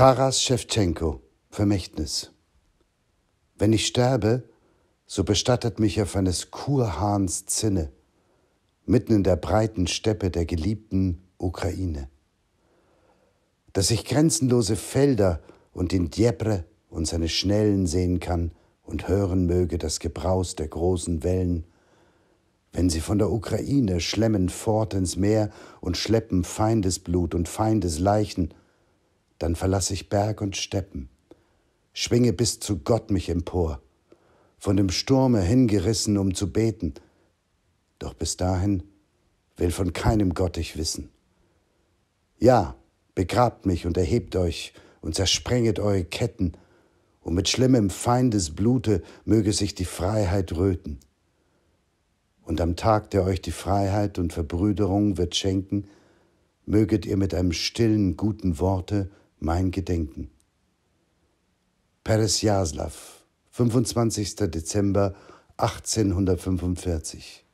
Taras Schewtschenko, Vermächtnis. Wenn ich sterbe, so bestattet mich auf eines Kurhahns Zinne, mitten in der breiten Steppe der geliebten Ukraine. Dass ich grenzenlose Felder und den Djepre und seine Schnellen sehen kann und hören möge das Gebraus der großen Wellen, wenn sie von der Ukraine schlemmen fort ins Meer und schleppen Feindesblut und Feindesleichen, dann verlasse ich Berg und Steppen, schwinge bis zu Gott mich empor, von dem Sturme hingerissen, um zu beten, doch bis dahin will von keinem Gott ich wissen. Ja, begrabt mich und erhebt euch und zersprenget eure Ketten, und mit schlimmem Feindesblute möge sich die Freiheit röten. Und am Tag, der euch die Freiheit und Verbrüderung wird schenken, möget ihr mit einem stillen, guten Worte mein Gedenken. Peres Jaslav, 25. Dezember 1845